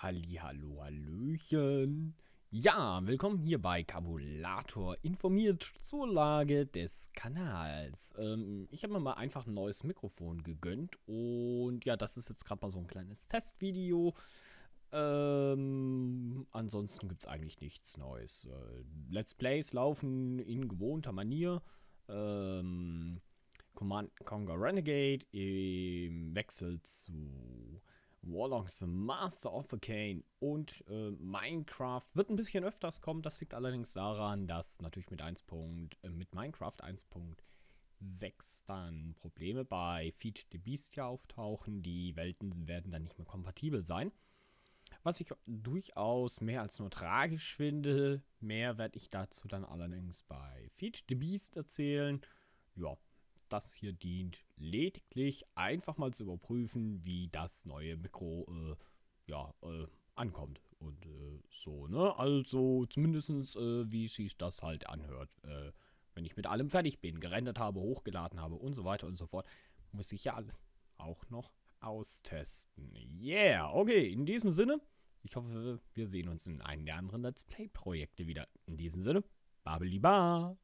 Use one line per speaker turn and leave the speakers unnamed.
Halli, hallo, hallöchen. Ja, willkommen hier bei Kabulator. informiert zur Lage des Kanals. Ähm, ich habe mir mal einfach ein neues Mikrofon gegönnt und ja, das ist jetzt gerade mal so ein kleines Testvideo. Ähm, ansonsten gibt es eigentlich nichts Neues. Äh, Let's Plays laufen in gewohnter Manier. Ähm, Command Conquer Renegade im Wechsel zu Warlocks Master of Arcane und äh, Minecraft wird ein bisschen öfters kommen. Das liegt allerdings daran, dass natürlich mit 1. äh, mit Minecraft 1.6 dann Probleme bei Feed the Beast ja auftauchen. Die Welten werden dann nicht mehr kompatibel sein. Was ich durchaus mehr als nur tragisch finde. Mehr werde ich dazu dann allerdings bei Feed the Beast erzählen. Ja, das hier dient lediglich einfach mal zu überprüfen, wie das neue Mikro äh, ja, äh, ankommt. Und äh, so, ne? Also zumindestens äh, wie sich das halt anhört. Äh, wenn ich mit allem fertig bin, gerendert habe, hochgeladen habe und so weiter und so fort, muss ich ja alles auch noch austesten. Yeah, okay, in diesem Sinne, ich hoffe, wir sehen uns in einem der anderen Let's Play-Projekte wieder. In diesem Sinne, Babeliba!